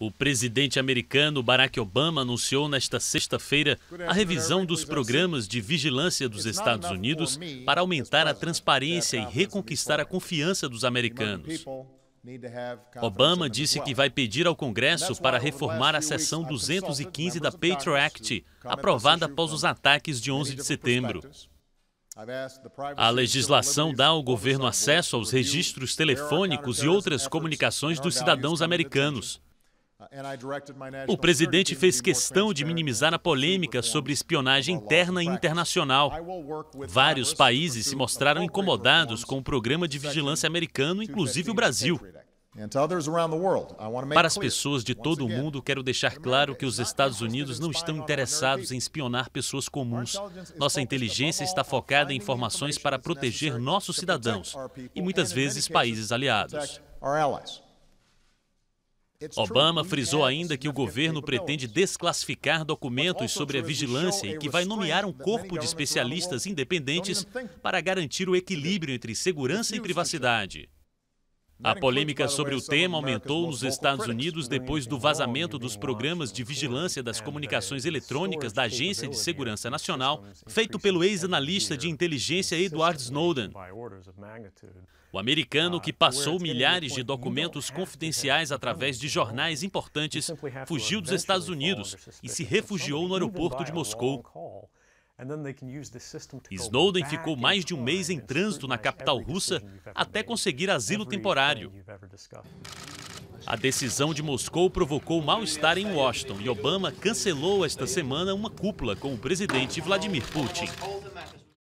O presidente americano Barack Obama anunciou nesta sexta-feira a revisão dos programas de vigilância dos Estados Unidos para aumentar a transparência e reconquistar a confiança dos americanos. Obama disse que vai pedir ao Congresso para reformar a seção 215 da Patriot Act, aprovada após os ataques de 11 de setembro. A legislação dá ao governo acesso aos registros telefônicos e outras comunicações dos cidadãos americanos. Uh, o presidente fez questão de minimizar a polêmica sobre espionagem interna e internacional. Vários países se mostraram incomodados com o programa de vigilância americano, inclusive o Brasil. Para as pessoas de todo o mundo, quero deixar claro que os Estados Unidos não estão interessados em espionar pessoas comuns. Nossa inteligência está focada em informações para proteger nossos cidadãos e muitas vezes países aliados. Obama frisou ainda que o governo pretende desclassificar documentos sobre a vigilância e que vai nomear um corpo de especialistas independentes para garantir o equilíbrio entre segurança e privacidade. A polêmica sobre o tema aumentou nos Estados Unidos depois do vazamento dos programas de vigilância das é, comunicações é, é, eletrônicas da Agência de Segurança Nacional, feito pelo ex-analista de inteligência Edward Snowden. O americano ah, que passou milhares de documentos confidenciais através de jornais importantes fugiu dos Estados Unidos e se refugiou no aeroporto de Moscou. Snowden ficou mais de um mês em trânsito na capital russa até conseguir asilo temporário. A decisão de Moscou provocou mal-estar em Washington e Obama cancelou esta semana uma cúpula com o presidente Vladimir Putin.